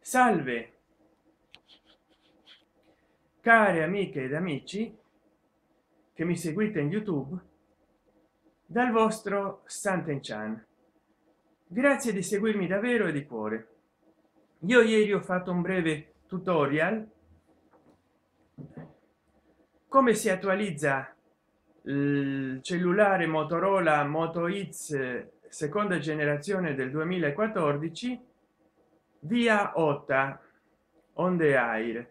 salve care amiche ed amici che mi seguite in youtube dal vostro santen chan grazie di seguirmi davvero e di cuore io ieri ho fatto un breve tutorial come si attualizza il cellulare motorola moto x seconda generazione del 2014 via otta on the air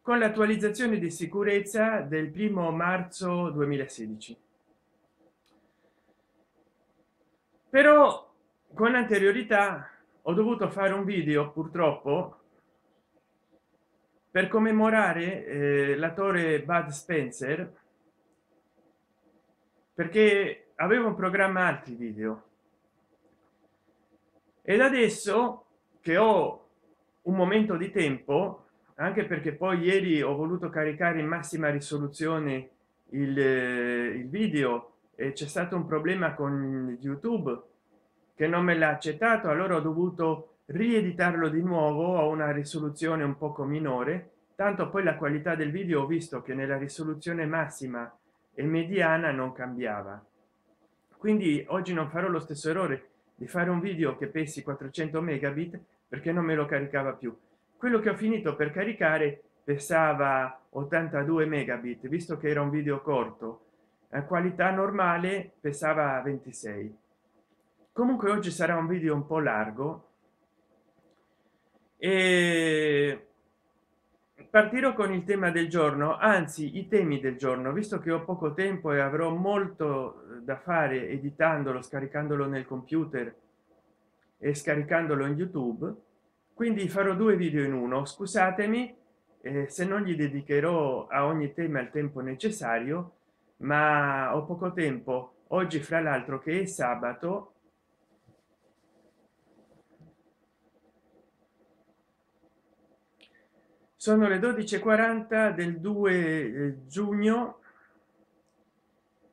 con l'attualizzazione di sicurezza del primo marzo 2016 però con anteriorità ho dovuto fare un video purtroppo per commemorare eh, la bud spencer perché avevo un programma altri video ed adesso che ho un momento di tempo anche perché poi ieri ho voluto caricare in massima risoluzione il, eh, il video e c'è stato un problema con youtube che non me l'ha accettato allora ho dovuto rieditarlo di nuovo a una risoluzione un poco minore tanto poi la qualità del video ho visto che nella risoluzione massima e mediana non cambiava quindi oggi non farò lo stesso errore di fare un video che pesi 400 megabit perché non me lo caricava più quello che ho finito per caricare pesava 82 megabit visto che era un video corto a qualità normale pesava 26 comunque oggi sarà un video un po largo e partirò con il tema del giorno anzi i temi del giorno visto che ho poco tempo e avrò molto eh, da fare editandolo scaricandolo nel computer e scaricandolo in youtube quindi farò due video in uno scusatemi eh, se non gli dedicherò a ogni tema il tempo necessario ma ho poco tempo oggi fra l'altro che è sabato sono le 12:40 del 2 eh, giugno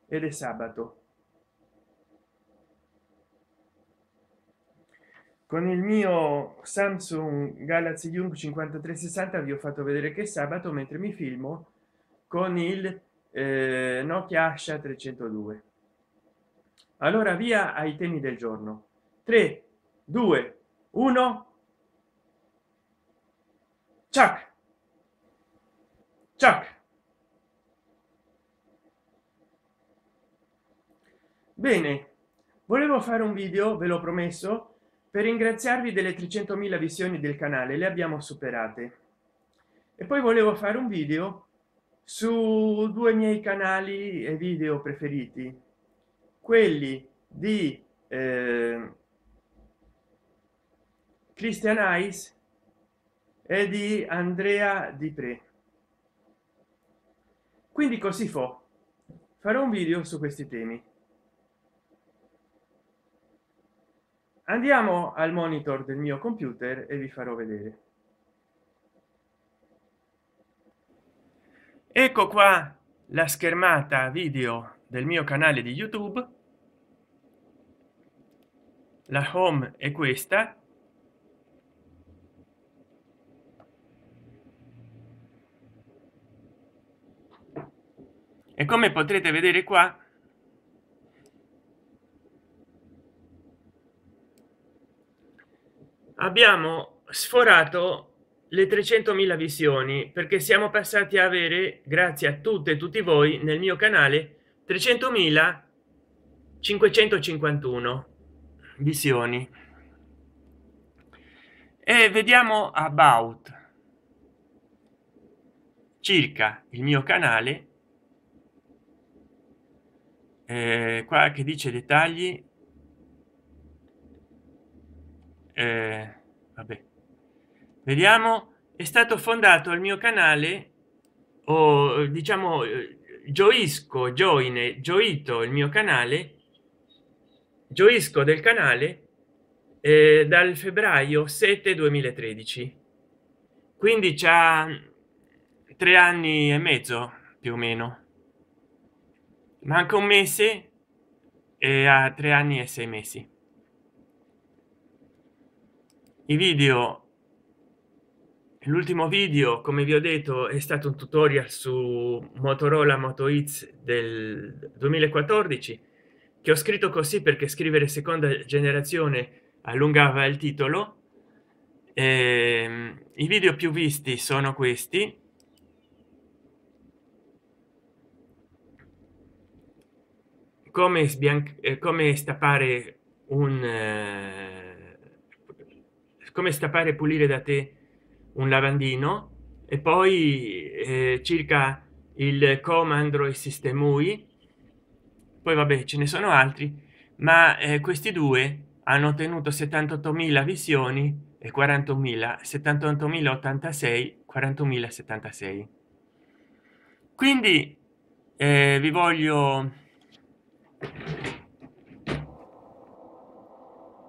ed è sabato con il mio samsung galaxy young 60 vi ho fatto vedere che sabato mentre mi filmo con il eh, nokia asha 302 allora via ai temi del giorno 3 2 1 ciao Ciak. Bene, volevo fare un video, ve l'ho promesso, per ringraziarvi delle 300.000 visioni del canale, le abbiamo superate. E poi volevo fare un video su due miei canali e video preferiti, quelli di eh, Christian Ice e di Andrea Di Pre quindi così fa farò un video su questi temi andiamo al monitor del mio computer e vi farò vedere ecco qua la schermata video del mio canale di youtube la home è questa e come potrete vedere qua abbiamo sforato le 300.000 visioni perché siamo passati a avere grazie a tutte e tutti voi nel mio canale 300.000 551 visioni e vediamo about circa il mio canale eh, qua che dice dettagli eh, vabbè vediamo è stato fondato il mio canale o diciamo gioisco gioine gioito il mio canale gioisco del canale eh, dal febbraio 7 2013 quindi già tre anni e mezzo più o meno manca un mese e a tre anni e sei mesi i video l'ultimo video come vi ho detto è stato un tutorial su motorola moto x del 2014 che ho scritto così perché scrivere seconda generazione allungava il titolo e ehm, i video più visti sono questi come, sbianc- eh, come stappare un eh, come stappare e pulire da te un lavandino e poi eh, circa il comandro e sistemui poi vabbè ce ne sono altri ma eh, questi due hanno ottenuto 78.000 visioni e 40.000 78.086 41.076 quindi eh, vi voglio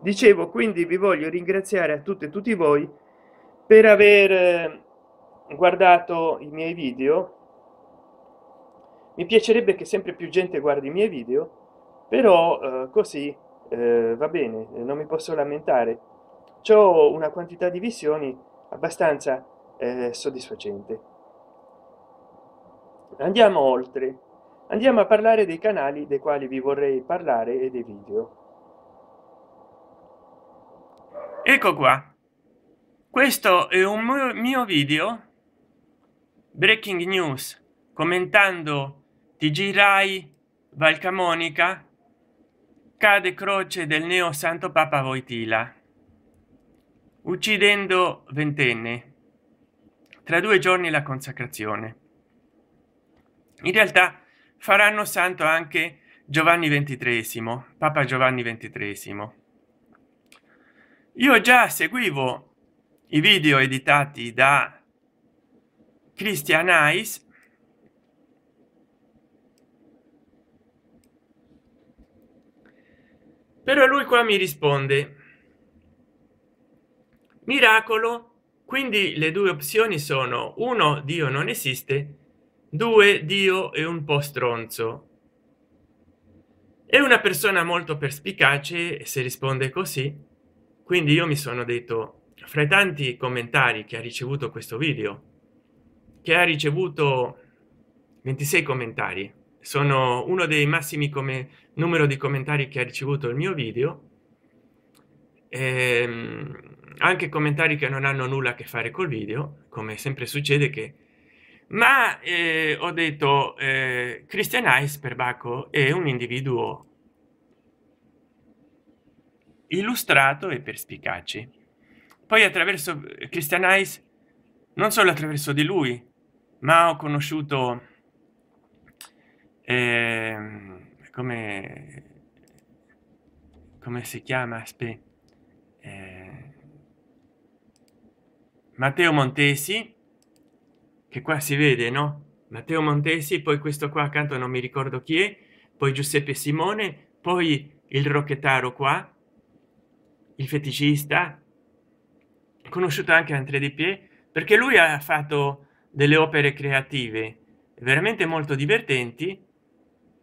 dicevo quindi vi voglio ringraziare a tutte e tutti voi per aver eh, guardato i miei video mi piacerebbe che sempre più gente guardi i miei video però eh, così eh, va bene non mi posso lamentare c'ho una quantità di visioni abbastanza eh, soddisfacente andiamo oltre andiamo a parlare dei canali dei quali vi vorrei parlare e dei video ecco qua questo è un mio video breaking news commentando tg rai valcamonica cade croce del neo santo papa voitila uccidendo ventenne tra due giorni la consacrazione in realtà faranno santo anche giovanni ventitresimo papa giovanni ventitresimo io già seguivo i video editati da christian ice però lui qua mi risponde miracolo quindi le due opzioni sono uno dio non esiste due dio è un po stronzo è una persona molto perspicace se risponde così quindi io mi sono detto fra i tanti commentari che ha ricevuto questo video che ha ricevuto 26 commentari sono uno dei massimi come numero di commentari che ha ricevuto il mio video ehm, anche commentari che non hanno nulla a che fare col video come sempre succede che ma eh, ho detto eh, christian ice per bacco è un individuo illustrato e perspicace poi attraverso eh, christian eyes non solo attraverso di lui ma ho conosciuto eh, come come si chiama Aspe, eh, matteo montesi che qua si vede no matteo montesi poi questo qua accanto non mi ricordo chi è poi giuseppe simone poi il rocchettaro qua il feticista conosciuto anche di Dipier perché lui ha fatto delle opere creative veramente molto divertenti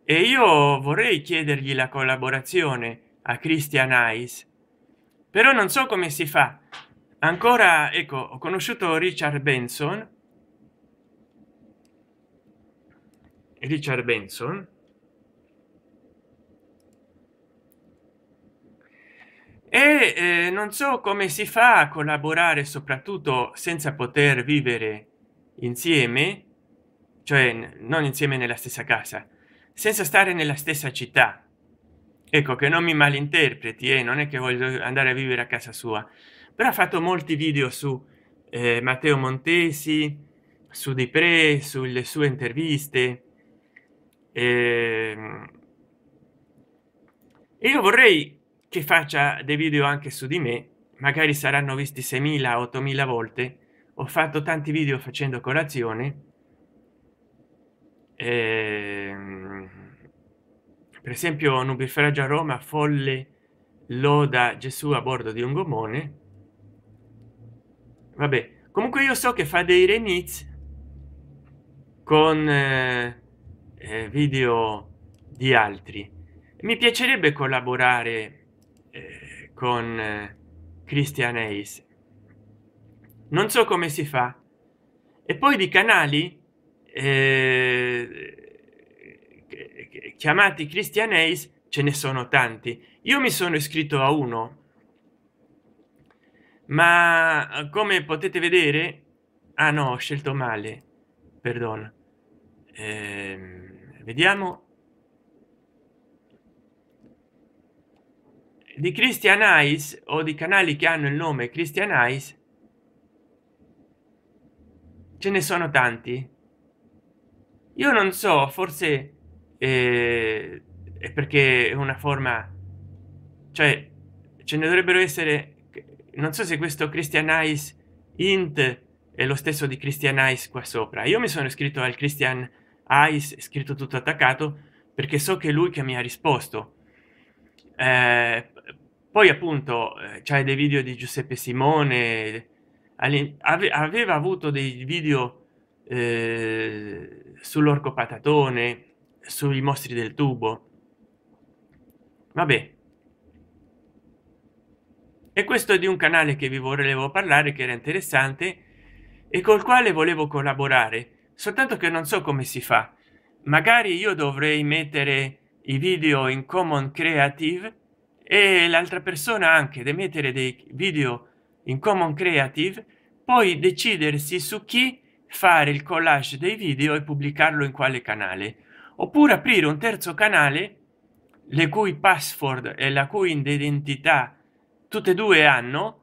e io vorrei chiedergli la collaborazione a Christian eyes però non so come si fa ancora ecco ho conosciuto Richard Benson Richard Benson e eh, non so come si fa a collaborare soprattutto senza poter vivere insieme cioè non insieme nella stessa casa senza stare nella stessa città ecco che non mi malinterpreti e eh, non è che voglio andare a vivere a casa sua però ha fatto molti video su eh, matteo montesi su di pre sulle sue interviste ehm, io vorrei che faccia dei video anche su di me magari saranno visti 6.000 8.000 volte ho fatto tanti video facendo colazione ehm, per esempio nubifragio a roma folle loda gesù a bordo di un gomone vabbè comunque io so che fa dei remix con eh, eh video di altri mi piacerebbe collaborare con eh, Christian Hayes. Non so come si fa. E poi di canali eh, chiamati Christian Ace ce ne sono tanti. Io mi sono iscritto a uno, ma come potete vedere, ah no, ho scelto male, perdono. Eh, vediamo di christian ice o di canali che hanno il nome christian ice ce ne sono tanti io non so forse eh, è perché è una forma cioè ce ne dovrebbero essere non so se questo christian ice int è lo stesso di christian ice qua sopra io mi sono iscritto al christian ice scritto tutto attaccato perché so che è lui che mi ha risposto eh, poi appunto, eh, c'è dei video di Giuseppe Simone, aveva avuto dei video, ehm, sull'orco patatone, sui mostri del tubo, vabbè. E questo è di un canale che vi volevo parlare, che era interessante e col quale volevo collaborare, soltanto che non so come si fa. Magari io dovrei mettere i video in Common Creative e l'altra persona anche di mettere dei video in common creative poi decidersi su chi fare il collage dei video e pubblicarlo in quale canale oppure aprire un terzo canale le cui password e la cui identità tutte e due hanno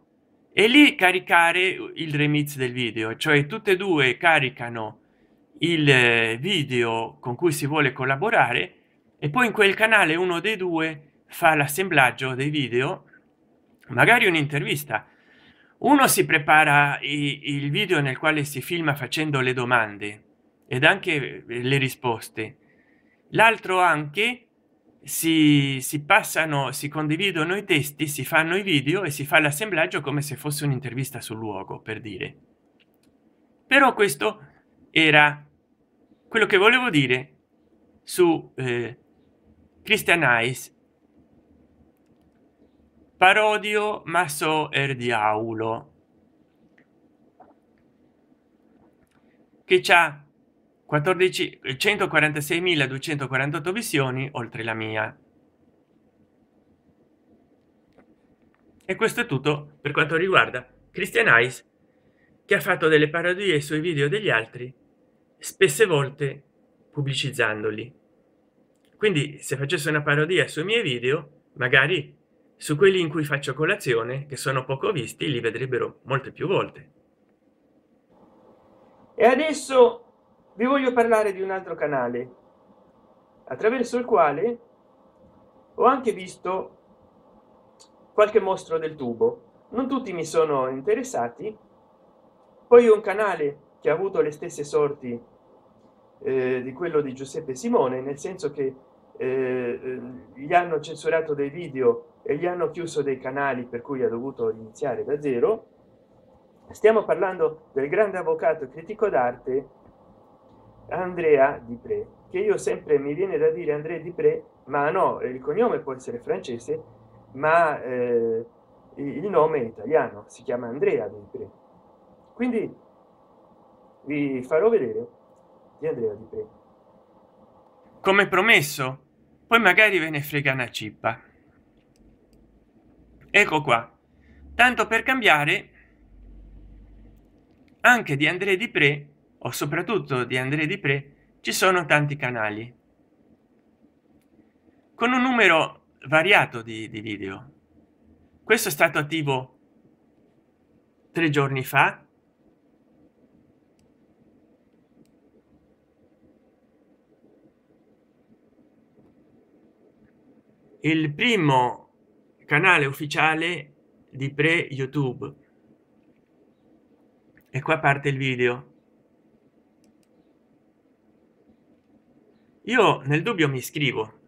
e lì caricare il remix del video cioè tutte e due caricano il eh, video con cui si vuole collaborare e poi in quel canale uno dei due fa l'assemblaggio dei video magari un'intervista uno si prepara il video nel quale si filma facendo le domande ed anche le risposte l'altro anche si, si passano si condividono i testi si fanno i video e si fa l'assemblaggio come se fosse un'intervista sul luogo per dire però questo era quello che volevo dire su eh, christian ice Parodio, ma so er diavolo. Che c'ha 14 146.248 visioni oltre la mia. E questo è tutto per quanto riguarda Christian Ice che ha fatto delle parodie sui video degli altri spesse volte pubblicizzandoli quindi se facesse una parodia sui miei video magari su quelli in cui faccio colazione che sono poco visti li vedrebbero molte più volte e adesso vi voglio parlare di un altro canale attraverso il quale ho anche visto qualche mostro del tubo non tutti mi sono interessati poi un canale che ha avuto le stesse sorti eh, di quello di giuseppe simone nel senso che eh, eh gli hanno censurato dei video e gli hanno chiuso dei canali per cui ha dovuto iniziare da zero stiamo parlando del grande avvocato critico d'arte andrea di pre che io sempre mi viene da dire andrea di pre ma no il cognome può essere francese ma eh, il nome è italiano si chiama andrea di pre quindi vi farò vedere di andrea di pre come promesso poi magari ve ne frega una cippa ecco qua tanto per cambiare anche di andrea di pre o soprattutto di andrea di pre ci sono tanti canali con un numero variato di, di video questo è stato attivo tre giorni fa il primo canale ufficiale di pre youtube e qua parte il video io nel dubbio mi iscrivo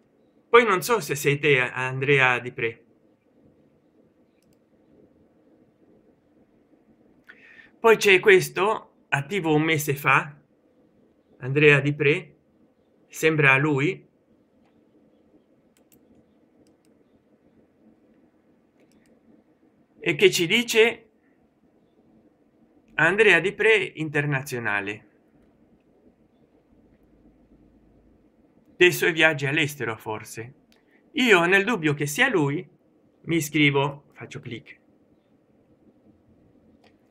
poi non so se sei te andrea di pre poi c'è questo attivo un mese fa andrea di pre sembra a lui e che ci dice andrea di pre internazionale dei suoi viaggi all'estero forse io nel dubbio che sia lui mi scrivo faccio clic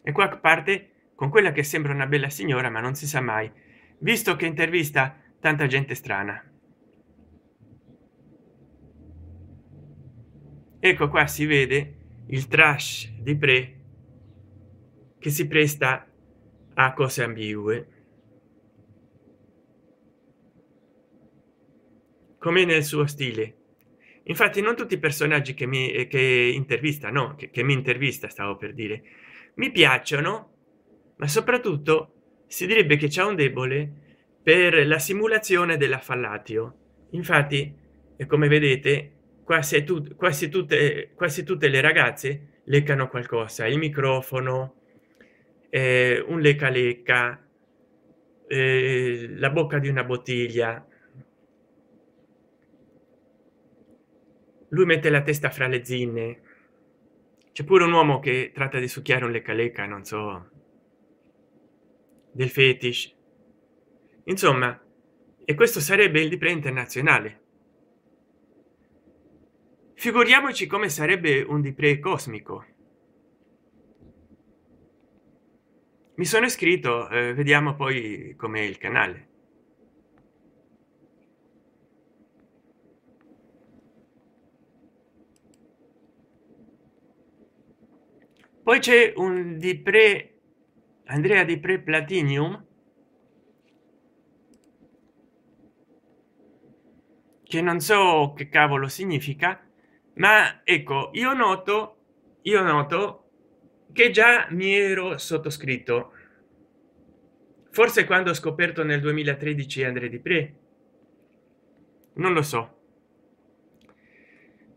e qua parte con quella che sembra una bella signora ma non si sa mai visto che intervista tanta gente strana ecco qua si vede il trash di pre che si presta a cose ambigue come nel suo stile infatti non tutti i personaggi che mi eh, che intervista no che, che mi intervista stavo per dire mi piacciono ma soprattutto si direbbe che c'è un debole per la simulazione della fallatio infatti come vedete quasi, tut quasi, tutte, quasi tutte le ragazze leccano qualcosa, il microfono, eh, un lecca lecca, eh, la bocca di una bottiglia. Lui mette la testa fra le zinne. C'è pure un uomo che tratta di succhiare un lecca lecca, non so, del fetish. Insomma, e questo sarebbe il libre internazionale figuriamoci come sarebbe un di pre cosmico mi sono iscritto eh, vediamo poi come il canale poi c'è un di pre andrea di pre platinium che non so che cavolo significa ma ecco io noto io noto che già mi ero sottoscritto forse quando ho scoperto nel 2013 andrei di pre non lo so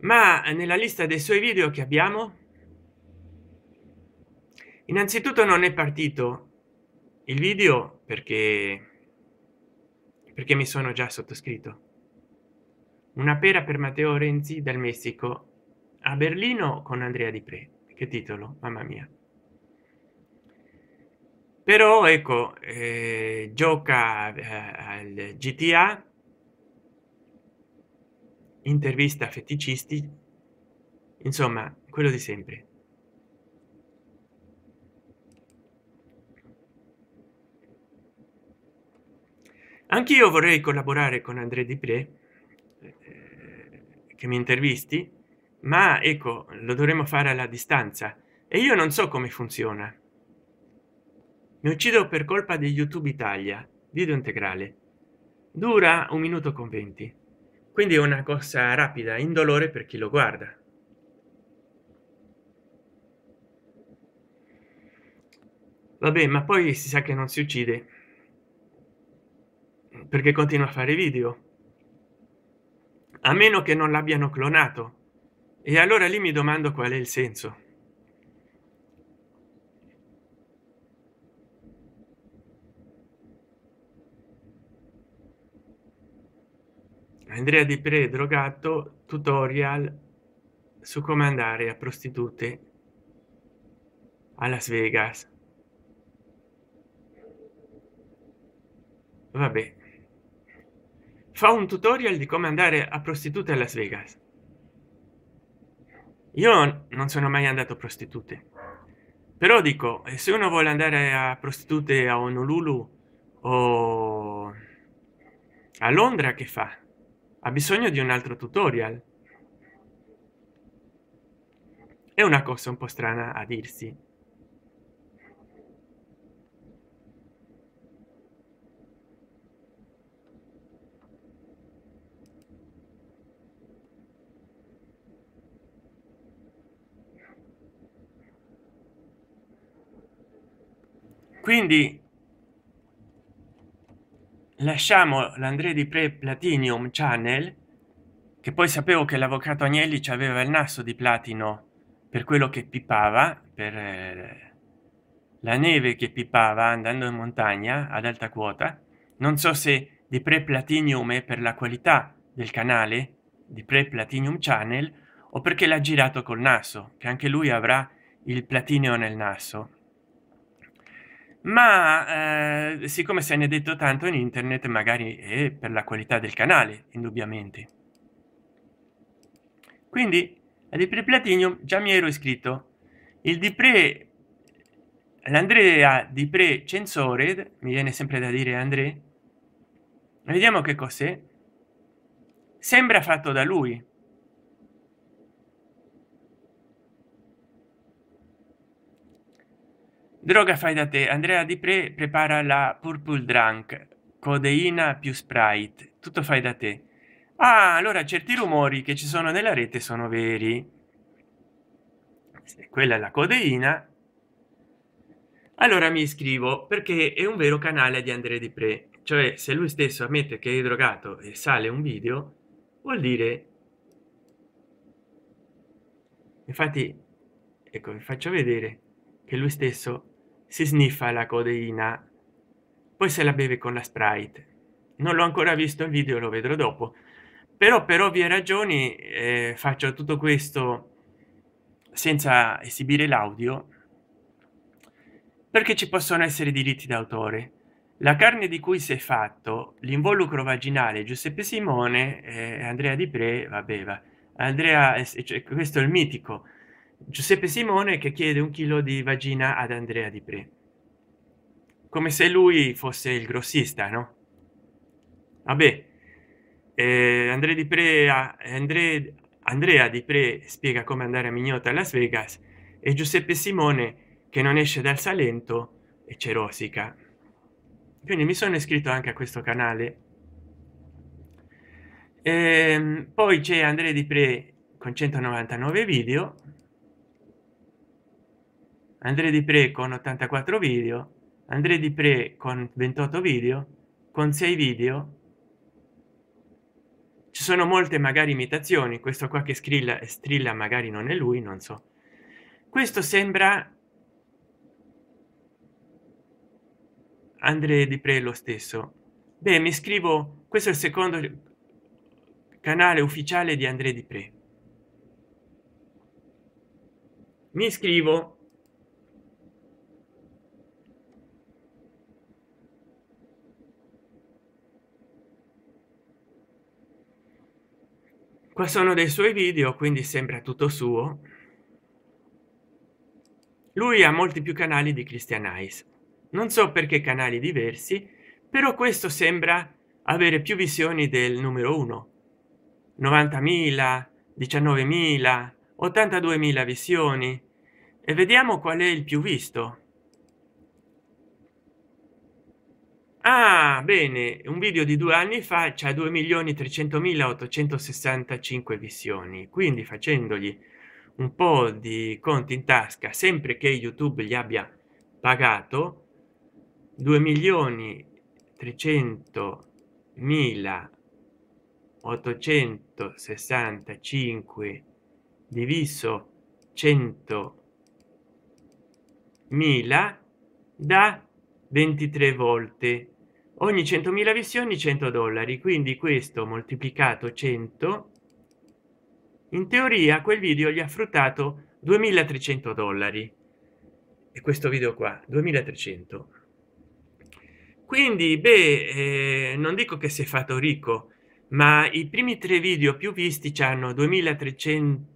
ma nella lista dei suoi video che abbiamo innanzitutto non è partito il video perché perché mi sono già sottoscritto una pera per matteo renzi dal messico a berlino con andrea di pre che titolo mamma mia però ecco eh, gioca eh, al gta intervista feticisti insomma quello di sempre anch'io vorrei collaborare con andrea di pre che mi intervisti ma ecco lo dovremmo fare alla distanza e io non so come funziona mi uccido per colpa di youtube italia video integrale dura un minuto con 20 quindi è una cosa rapida indolore per chi lo guarda vabbè ma poi si sa che non si uccide perché continua a fare video a meno che non l'abbiano clonato e allora lì mi domando qual è il senso andrea di predro gatto tutorial su come andare a prostitute a las vegas vabbè fa un tutorial di come andare a prostitute a Las Vegas io non sono mai andato a prostitute però dico eh, se uno vuole andare a prostitute a Honolulu o a Londra che fa ha bisogno di un altro tutorial è una cosa un po' strana a dirsi quindi lasciamo l'andrea di pre platinum channel che poi sapevo che l'avvocato agnelli ci aveva il naso di platino per quello che pipava per eh, la neve che pipava andando in montagna ad alta quota non so se di pre platinum è per la qualità del canale di pre platinum channel o perché l'ha girato col naso che anche lui avrà il platino nel naso ma eh, siccome se ne è detto tanto in internet magari è per la qualità del canale indubbiamente quindi di Ipre Platinum già mi ero iscritto il di pre l'andrea di pre censore mi viene sempre da dire Andrea. vediamo che cos'è sembra fatto da lui droga fai da te andrea di pre prepara la purple drunk codeina più sprite tutto fai da te ah, allora certi rumori che ci sono nella rete sono veri quella è la codeina allora mi iscrivo perché è un vero canale di andrea di pre cioè se lui stesso ammette che è drogato e sale un video vuol dire infatti ecco vi faccio vedere che lui stesso si sniffa la codeina poi se la beve con la sprite non l'ho ancora visto il video lo vedrò dopo però per ovvie ragioni eh, faccio tutto questo senza esibire l'audio perché ci possono essere diritti d'autore la carne di cui si è fatto l'involucro vaginale giuseppe simone eh, andrea di pre vabbè va. andrea eh, cioè, questo è il mitico Giuseppe Simone che chiede un chilo di vagina ad Andrea Di Pre. Come se lui fosse il grossista, no? Vabbè, eh, Andrea Di Pre, Andrea, Andrea Di Pre spiega come andare a Mignota a Las Vegas e Giuseppe Simone che non esce dal Salento e c'è rosica. Quindi mi sono iscritto anche a questo canale. Ehm, poi c'è Andrea Di Pre con 199 video andrei di pre con 84 video andrei di pre con 28 video con 6 video ci sono molte magari imitazioni questo qua che strilla e strilla magari non è lui non so questo sembra andrei di pre lo stesso beh mi scrivo questo è il secondo canale ufficiale di andrei di pre mi iscrivo qua sono dei suoi video quindi sembra tutto suo lui ha molti più canali di christian ice non so perché canali diversi però questo sembra avere più visioni del numero 1 90.000 19.000 82.000 visioni e vediamo qual è il più visto ah bene un video di due anni fa c'è 2 milioni 300 mila 865 visioni quindi facendogli un po di conti in tasca sempre che youtube gli abbia pagato 2 milioni 300 mila 865 diviso 100 mila da 23 volte ogni 100.000 visioni 100 dollari quindi questo moltiplicato 100 in teoria quel video gli ha fruttato 2300 dollari e questo video qua 2300 quindi beh eh, non dico che si è fatto ricco ma i primi tre video più visti ci hanno 2300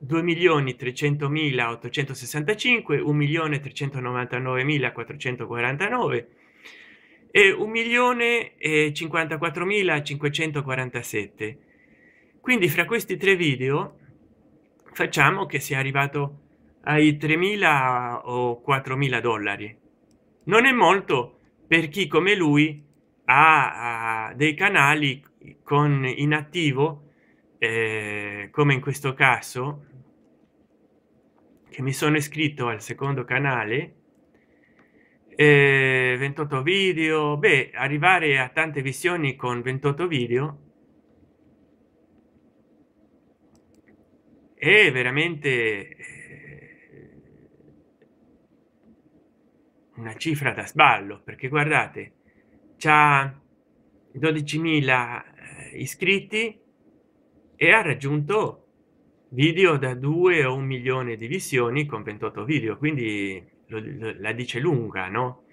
2 milioni 300 mila 865 1 milione 399 e 1 milione e 54.547 quindi fra questi tre video facciamo che sia arrivato ai 3.000 o 4.000 dollari non è molto per chi come lui ha dei canali con inattivo eh, come in questo caso che mi sono iscritto al secondo canale eh, 28 video beh arrivare a tante visioni con 28 video è veramente eh, una cifra da sballo perché guardate c'ha 12.000 eh, iscritti e ha raggiunto video da 2 o un milione di visioni con 28 video quindi lo, lo, la dice lunga no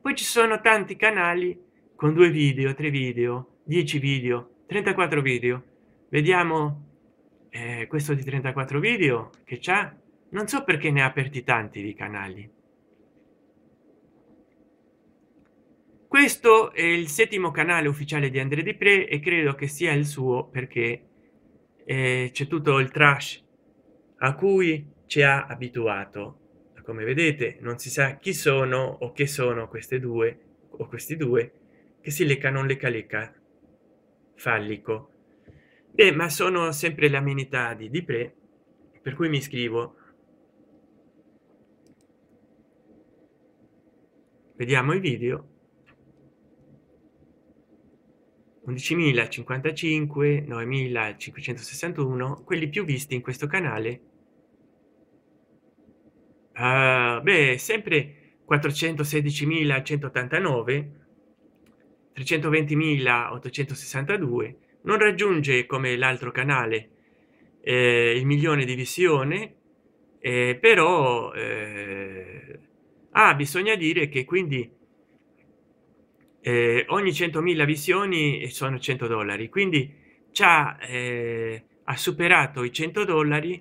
poi ci sono tanti canali con due video tre video 10 video 34 video vediamo eh, questo di 34 video che c'ha non so perché ne ha aperti tanti di canali questo è il settimo canale ufficiale di andré di pre e credo che sia il suo perché eh, c'è tutto il trash a cui ci ha abituato come vedete non si sa chi sono o che sono queste due o questi due che si leccano le calecca fallico beh ma sono sempre la minità di di pre per cui mi scrivo vediamo i video 11.055 9.561 quelli più visti in questo canale Ah, beh sempre 416.189 320.862 non raggiunge come l'altro canale eh, il milione di visione eh, però eh, ah, bisogna dire che quindi eh, ogni 100.000 visioni sono 100 dollari quindi già eh, ha superato i 100 dollari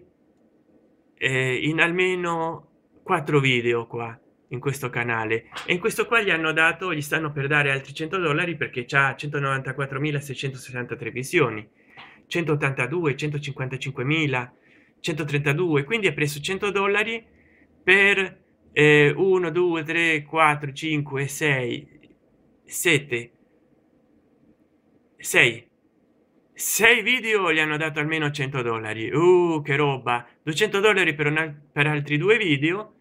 eh, in almeno quattro video qua in questo canale e in questo qua gli hanno dato gli stanno per dare altri 100 dollari perché c'ha 194.663 visioni 182 155.000 132 quindi ha preso 100 dollari per eh, 1 2 3 4 5 6 7 6 sei video gli hanno dato almeno 100 dollari uh, che roba 200 dollari per, una, per altri due video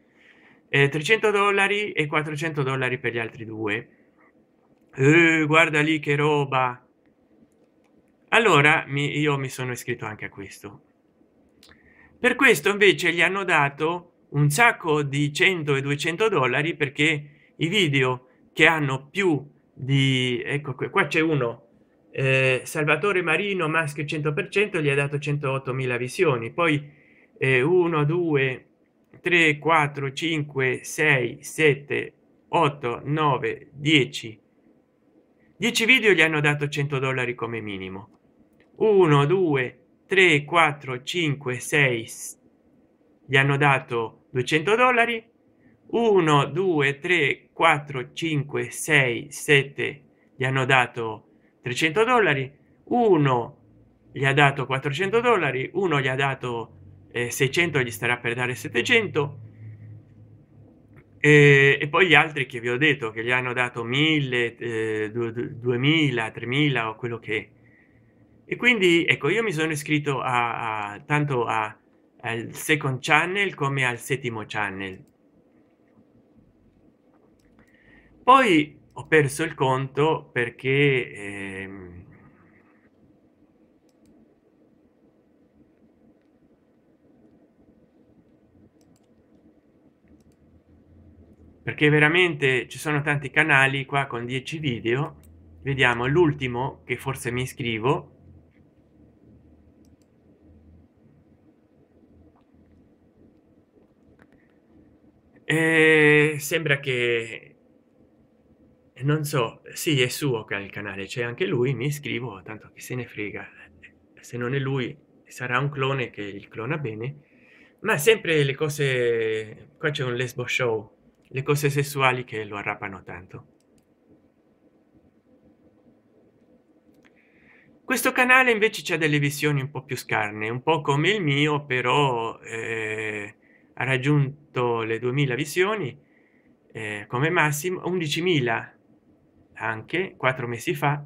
eh, 300 dollari e 400 dollari per gli altri due uh, guarda lì che roba allora mi, io mi sono iscritto anche a questo per questo invece gli hanno dato un sacco di 100 e 200 dollari perché i video che hanno più di ecco qua c'è uno eh, salvatore marino maschio 100 gli ha dato 108.000 visioni poi 1 2 3 4 5 6 7 8 9 10 10 video gli hanno dato 100 dollari come minimo 1 2 3 4 5 6 gli hanno dato 200 dollari 1 2 3 4 5 6 7 gli hanno dato 300 dollari uno gli ha dato 400 dollari uno gli ha dato eh, 600 gli starà per dare 700 e, e, poi gli altri che vi ho detto che gli hanno dato 1000 eh, 2000 3000 o quello che è e quindi ecco io mi sono iscritto a, a tanto a, al second channel come al settimo channel poi ho perso il conto perché ehm, perché veramente ci sono tanti canali qua con 10 video vediamo l'ultimo che forse mi iscrivo e eh, sembra che non so sì è suo che ha il canale c'è anche lui mi iscrivo tanto che se ne frega eh, se non è lui sarà un clone che il clona bene ma sempre le cose qua c'è un lesbo show le cose sessuali che lo arrapano tanto questo canale invece c'è delle visioni un po più scarne un po come il mio però eh, ha raggiunto le 2000 visioni eh, come massimo 11.000 anche quattro mesi fa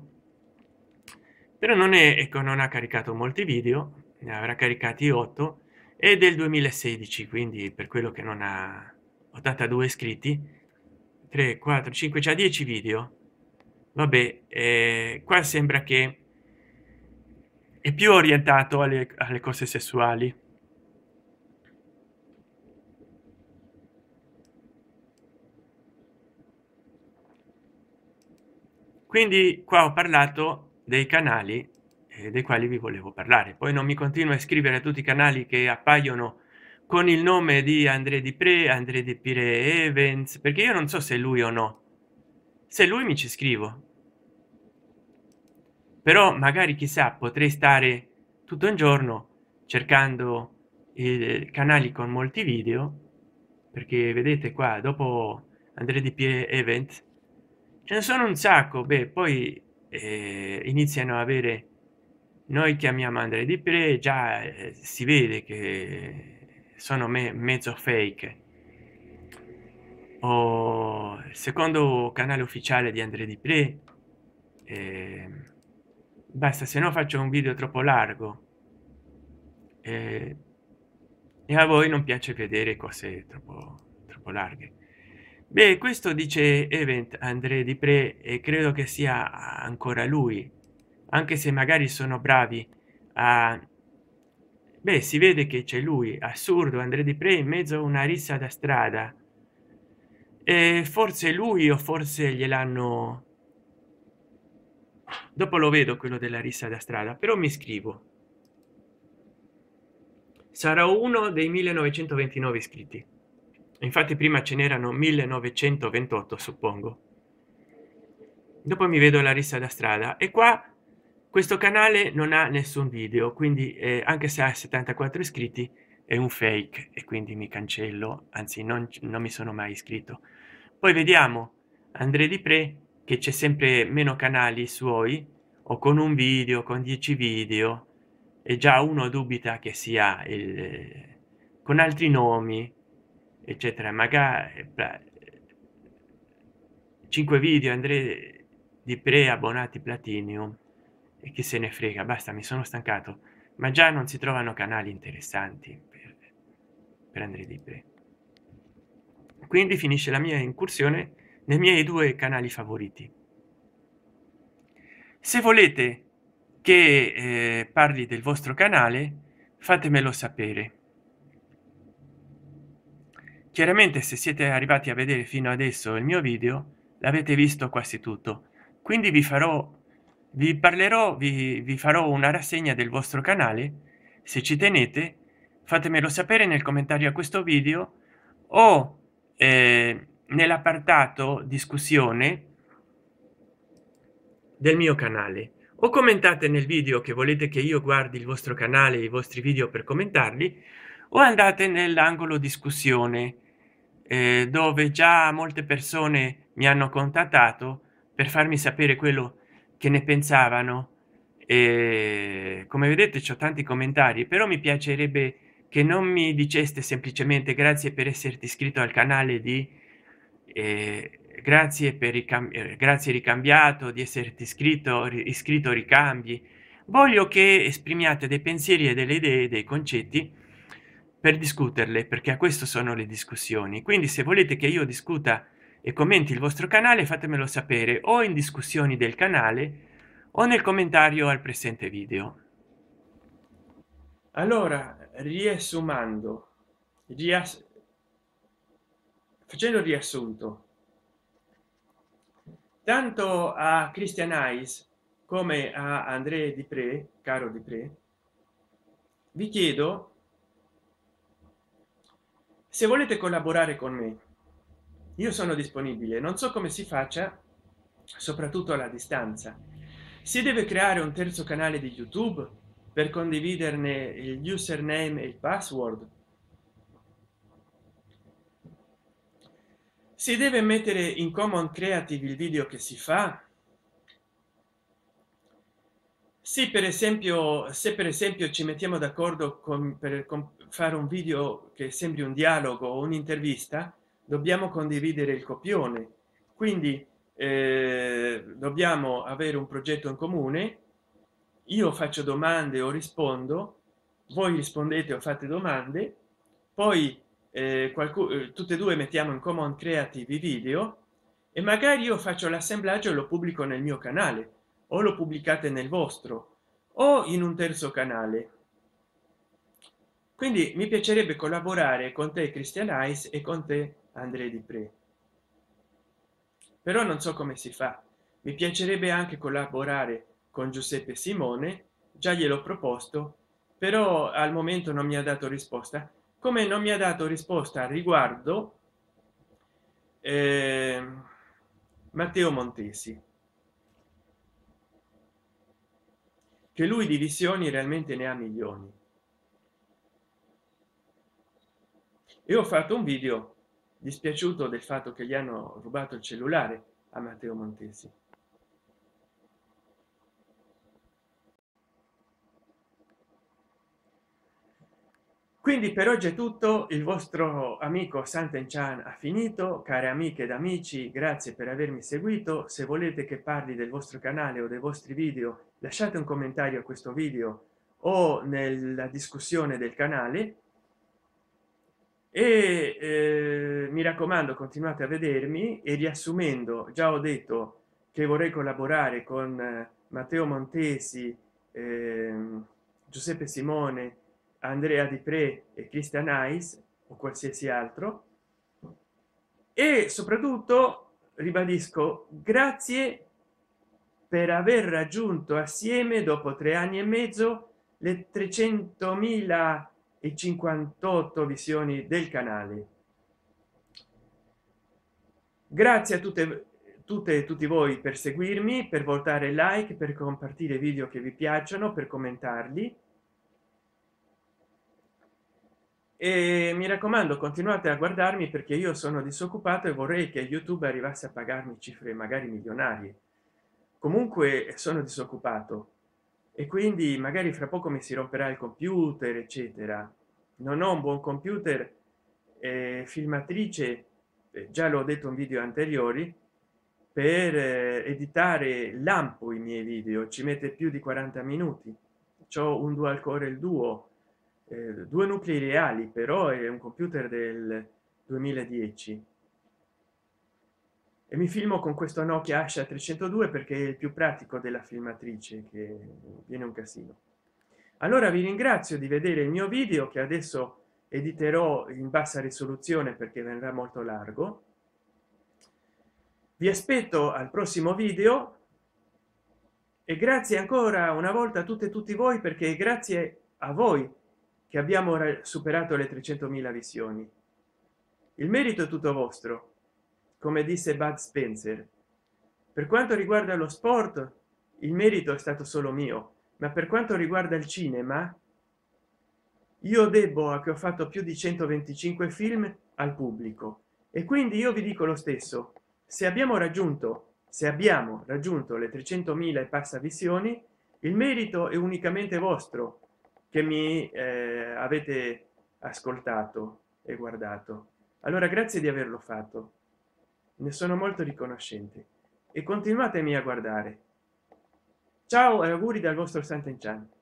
però non è ecco non ha caricato molti video ne avrà caricati 8 e del 2016 quindi per quello che non ha 82 iscritti 3 4 5 già 10 video vabbè eh, qua sembra che è più orientato alle, alle cose sessuali quindi qua ho parlato dei canali eh, dei quali vi volevo parlare poi non mi continuo a scrivere tutti i canali che appaiono con il nome di André Di Pre, André Di Pire Evans, perché io non so se lui o no. Se lui mi ci scrivo. Però magari chissà, potrei stare tutto il giorno cercando eh, canali con molti video, perché vedete qua, dopo André Di Pire Evans ce ne sono un sacco beh poi eh, iniziano a avere noi chiamiamo andrea di pre già eh, si vede che sono me mezzo fake o il secondo canale ufficiale di andrea di pre eh, basta se no faccio un video troppo largo eh, e a voi non piace vedere cose troppo troppo larghe beh questo dice event andré di pre e credo che sia ancora lui anche se magari sono bravi a beh si vede che c'è lui assurdo andré di pre in mezzo a una rissa da strada e forse lui o forse gliel'hanno dopo lo vedo quello della rissa da strada però mi scrivo sarà uno dei 1929 iscritti infatti prima ce n'erano 1928 suppongo dopo mi vedo la rissa da strada e qua questo canale non ha nessun video quindi eh, anche se ha 74 iscritti è un fake e quindi mi cancello anzi non, non mi sono mai iscritto poi vediamo andrei di pre che c'è sempre meno canali suoi o con un video con 10 video e già uno dubita che sia il eh, con altri nomi eccetera magari eh, 5 video andrei di pre abbonati platinum e chi se ne frega basta mi sono stancato ma già non si trovano canali interessanti per, per andrei di pre quindi finisce la mia incursione nei miei due canali favoriti se volete che eh, parli del vostro canale fatemelo sapere chiaramente se siete arrivati a vedere fino adesso il mio video l'avete visto quasi tutto quindi vi farò vi parlerò vi, vi farò una rassegna del vostro canale se ci tenete fatemelo sapere nel commentario a questo video o eh, nell'appartato discussione del mio canale o commentate nel video che volete che io guardi il vostro canale i vostri video per commentarli o andate nell'angolo discussione eh, dove già molte persone mi hanno contattato per farmi sapere quello che ne pensavano e come vedete c'ho tanti commentari però mi piacerebbe che non mi diceste semplicemente grazie per esserti iscritto al canale di eh, grazie per i eh, grazie ricambiato di esserti iscritto iscritto ricambi voglio che esprimiate dei pensieri e delle idee dei concetti per discuterle perché a questo sono le discussioni quindi se volete che io discuta e commenti il vostro canale fatemelo sapere o in discussioni del canale o nel commentario al presente video allora riassumando rias facendo riassunto tanto a christian Hayes come a andrea di pre caro di pre vi chiedo se volete collaborare con me io sono disponibile non so come si faccia soprattutto alla distanza si deve creare un terzo canale di youtube per condividerne il username e il password si deve mettere in common creative il video che si fa sì per esempio se per esempio ci mettiamo d'accordo con per con fare un video che sembri un dialogo o un'intervista dobbiamo condividere il copione quindi eh, dobbiamo avere un progetto in comune io faccio domande o rispondo voi rispondete o fate domande poi eh, qualcuno eh, tutte e due mettiamo in common creative video e magari io faccio l'assemblaggio e lo pubblico nel mio canale o lo pubblicate nel vostro o in un terzo canale quindi mi piacerebbe collaborare con te christian ice e con te andrea di pre però non so come si fa mi piacerebbe anche collaborare con giuseppe simone già gliel'ho proposto però al momento non mi ha dato risposta come non mi ha dato risposta al riguardo eh, matteo montesi che lui di visioni realmente ne ha milioni e ho fatto un video dispiaciuto del fatto che gli hanno rubato il cellulare a matteo montesi quindi per oggi è tutto il vostro amico santen chan ha finito care amiche ed amici grazie per avermi seguito se volete che parli del vostro canale o dei vostri video lasciate un commentario a questo video o nella discussione del canale e eh, mi raccomando continuate a vedermi e riassumendo già ho detto che vorrei collaborare con eh, matteo montesi eh, giuseppe simone andrea di pre e christian Heiss o qualsiasi altro e soprattutto ribadisco grazie per aver raggiunto assieme dopo tre anni e mezzo le 300.000 e 58 visioni del canale grazie a tutte tutte e tutti voi per seguirmi per votare like per compartire video che vi piacciono per commentarli e mi raccomando continuate a guardarmi perché io sono disoccupato e vorrei che youtube arrivasse a pagarmi cifre magari milionarie comunque sono disoccupato e quindi magari fra poco mi si romperà il computer eccetera non ho un buon computer eh, filmatrice eh, già l'ho detto in video anteriori per eh, editare lampo i miei video ci mette più di 40 minuti c'ho un dual core il duo eh, due nuclei reali però è un computer del 2010 e mi filmo con questo nokia asha 302 perché è il più pratico della filmatrice che viene un casino allora vi ringrazio di vedere il mio video che adesso editerò in bassa risoluzione perché verrà molto largo vi aspetto al prossimo video e grazie ancora una volta a tutte e tutti voi perché grazie a voi che abbiamo superato le 300.000 visioni il merito è tutto vostro come disse bud spencer per quanto riguarda lo sport il merito è stato solo mio ma per quanto riguarda il cinema io debbo a che ho fatto più di 125 film al pubblico e quindi io vi dico lo stesso se abbiamo raggiunto se abbiamo raggiunto le 300.000 e passa visioni il merito è unicamente vostro che mi eh, avete ascoltato e guardato allora grazie di averlo fatto ne sono molto riconoscente e continuatemi a guardare ciao e auguri dal vostro santen chan